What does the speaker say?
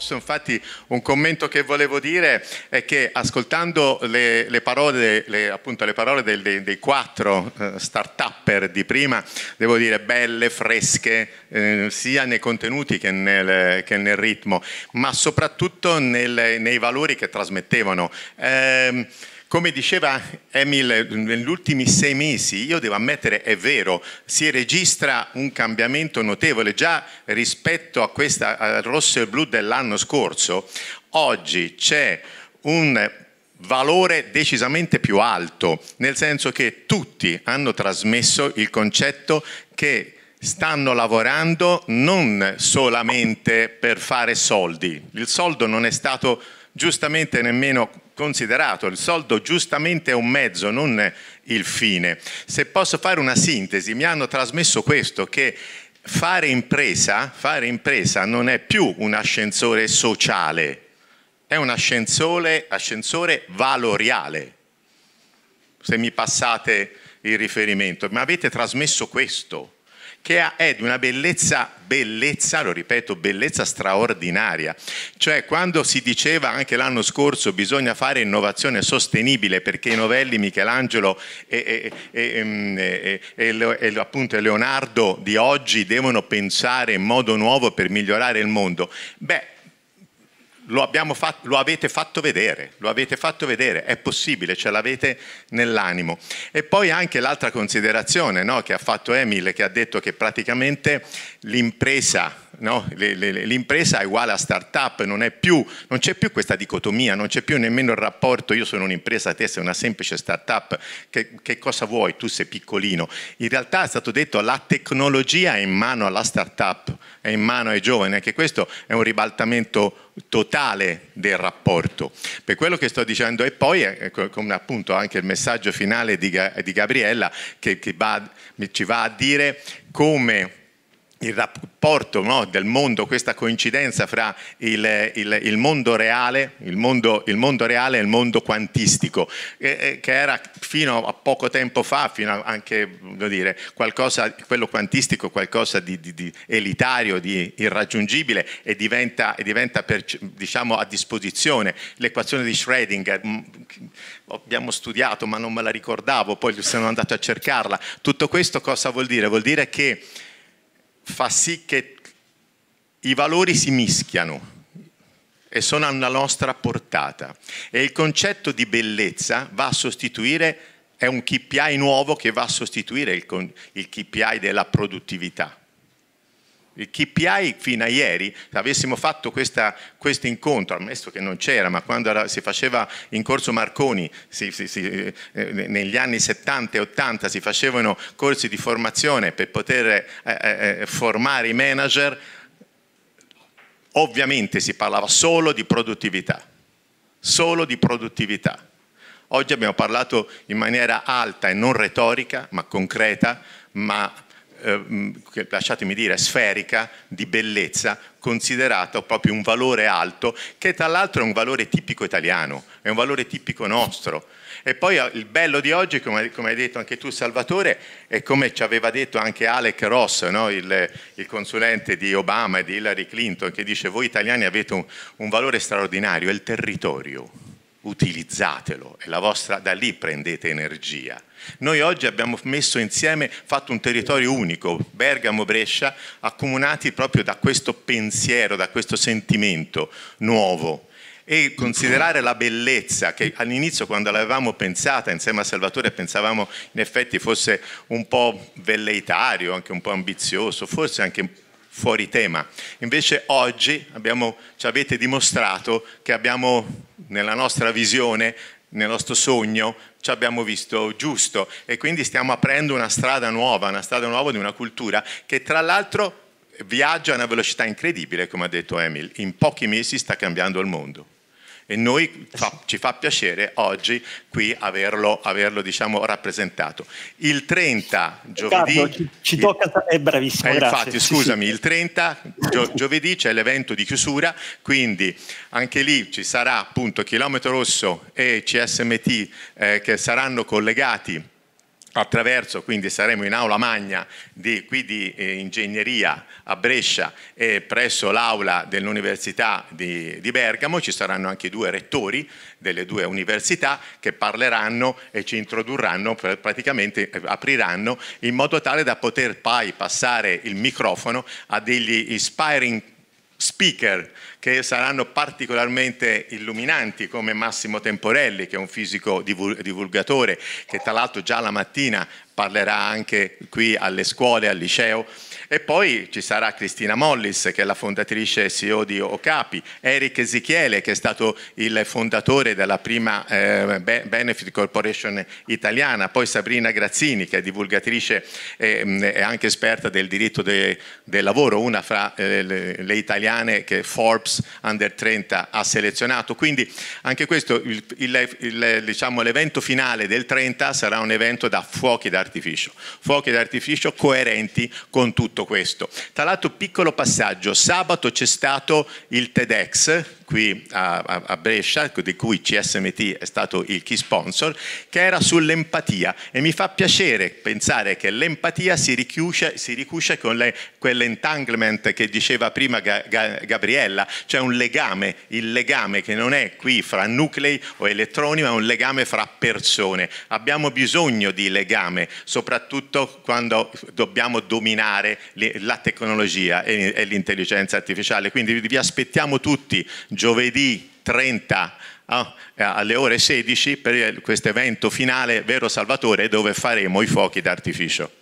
mosso, infatti un commento che volevo dire è che ascoltando le, le parole, le, appunto, le parole del, dei, dei, quattro eh, start-upper di prima, devo dire belle, fresche, eh, sia nei contenuti che nel, che nel, ritmo, ma soprattutto nel, nei valori che trasmettevano. Eh, come diceva Emil, negli ultimi sei mesi, io devo ammettere, è vero, si registra un cambiamento notevole già rispetto a questa al rosso e blu dell'anno scorso. Oggi c'è un valore decisamente più alto, nel senso che tutti hanno trasmesso il concetto che stanno lavorando non solamente per fare soldi, il soldo non è stato giustamente nemmeno considerato. Il soldo giustamente è un mezzo, non il fine. Se posso fare una sintesi, mi hanno trasmesso questo, che fare impresa, fare impresa non è più un ascensore sociale, è un ascensore, ascensore valoriale. Se mi passate il riferimento, mi avete trasmesso questo che è di una bellezza, bellezza, lo ripeto, bellezza straordinaria. Cioè quando si diceva anche l'anno scorso bisogna fare innovazione sostenibile perché i novelli Michelangelo e, e, e, e mm, appunto Leonardo di oggi devono pensare in modo nuovo per migliorare il mondo, beh lo, fatto, lo, avete fatto vedere, lo avete fatto vedere, è possibile, ce l'avete nell'animo. E poi anche l'altra considerazione no, che ha fatto Emil, che ha detto che praticamente l'impresa no? l'impresa è uguale a startup, non, è più, non c'è più questa dicotomia, non c'è più nemmeno il rapporto io sono un'impresa, te sei una semplice startup, che, che cosa vuoi, tu sei piccolino. In realtà è stato detto la tecnologia è in mano alla startup, è in mano ai giovani, anche questo è un ribaltamento totale del rapporto. Per quello che sto dicendo e poi, eh, ecco, come appunto anche il messaggio finale di, Gabriella, che, che va, ci va a dire come il rapporto no, del mondo, questa coincidenza fra il, il, il, mondo reale, il, mondo, il mondo reale e il mondo quantistico, eh, che era fino a poco tempo fa, fino a anche dire, qualcosa, quello quantistico, qualcosa di, di, di, elitario, di irraggiungibile e diventa, e diventa per, diciamo, a disposizione. L'equazione di Schrödinger, mm, abbiamo studiato ma non me la ricordavo, poi sono andato a cercarla. Tutto questo cosa vuol dire? Vuol dire che fa sì che i valori si mischiano e sono alla nostra portata. E il concetto di bellezza va a sostituire, è un KPI nuovo che va a sostituire il, il KPI della produttività il KPI fino a ieri, se avessimo fatto questo incontro, ammesso che non c'era, ma quando era, si faceva in corso Marconi, si, si, si, eh, negli anni 70 e 80 si facevano corsi di formazione per poter eh, eh, formare i manager, ovviamente si parlava solo di produttività, solo di produttività. Oggi abbiamo parlato in maniera alta e non retorica, ma concreta, ma eh, lasciatemi dire, sferica di bellezza considerata proprio un valore alto, che tra l'altro è un valore tipico italiano, è un valore tipico nostro. E poi eh, il bello di oggi, come, come hai detto anche tu Salvatore, e come ci aveva detto anche Alec Ross, no? il, il, consulente di Obama e di Hillary Clinton, che dice voi italiani avete un, un valore straordinario, è il territorio utilizzatelo è la vostra da lì prendete energia. Noi oggi abbiamo messo insieme, fatto un territorio unico, Bergamo-Brescia, accomunati proprio da questo pensiero, da questo sentimento nuovo e considerare la bellezza che all'inizio quando l'avevamo pensata insieme a Salvatore pensavamo in effetti fosse un po' velleitario, anche un po' ambizioso, forse anche un po' fuori tema. Invece oggi abbiamo, ci avete dimostrato che abbiamo, nella nostra visione, nel nostro sogno, ci abbiamo visto giusto e quindi stiamo aprendo una strada nuova, una strada nuova di una cultura che tra l'altro viaggia a una velocità incredibile, come ha detto Emil, in pochi mesi sta cambiando il mondo e noi fa, ci fa piacere oggi qui averlo, averlo diciamo, rappresentato. Il 30 giovedì... Carlo, ci, ci tocca, è bravissimo, eh, Infatti, scusami, sì, sì. il 30 gio, giovedì c'è l'evento di chiusura, quindi anche lì ci sarà appunto Chilometro Rosso e CSMT eh, che saranno collegati attraverso, quindi saremo in aula magna di, qui di eh, ingegneria a Brescia e presso l'aula dell'Università di, di, Bergamo, ci saranno anche due rettori delle due università che parleranno e ci introdurranno, praticamente eh, apriranno in modo tale da poter poi passare il microfono a degli inspiring speaker che saranno particolarmente illuminanti come Massimo Temporelli che è un fisico divulgatore che tra l'altro già la mattina parlerà anche qui alle scuole, al liceo e poi ci sarà Cristina Mollis, che è la fondatrice e CEO di Ocapi, Eric Ezichiele, che è stato il fondatore della prima eh, Benefit Corporation italiana, poi Sabrina Grazzini, che è divulgatrice e, eh, e anche esperta del diritto de, del lavoro, una fra eh, le, le, italiane che Forbes Under 30 ha selezionato. Quindi anche questo, il, il, il, diciamo, l'evento finale del 30 sarà un evento da fuochi d'artificio, fuochi d'artificio coerenti con tutto tutto questo. Tra l'altro, piccolo passaggio, sabato c'è stato il TEDx, qui a, a, a Brescia, di cui CSMT è stato il key sponsor, che era sull'empatia e mi fa piacere pensare che l'empatia si ricuce, si ricuce con le, quell'entanglement che diceva prima Ga, Ga, Gabriella, cioè un legame, il legame che non è qui fra nuclei o elettroni, ma un legame fra persone. Abbiamo bisogno di legame, soprattutto quando dobbiamo dominare la tecnologia e l'intelligenza artificiale. Quindi vi aspettiamo tutti giovedì 30 ah, eh, alle ore 16 per questo evento finale Vero Salvatore dove faremo i fuochi d'artificio.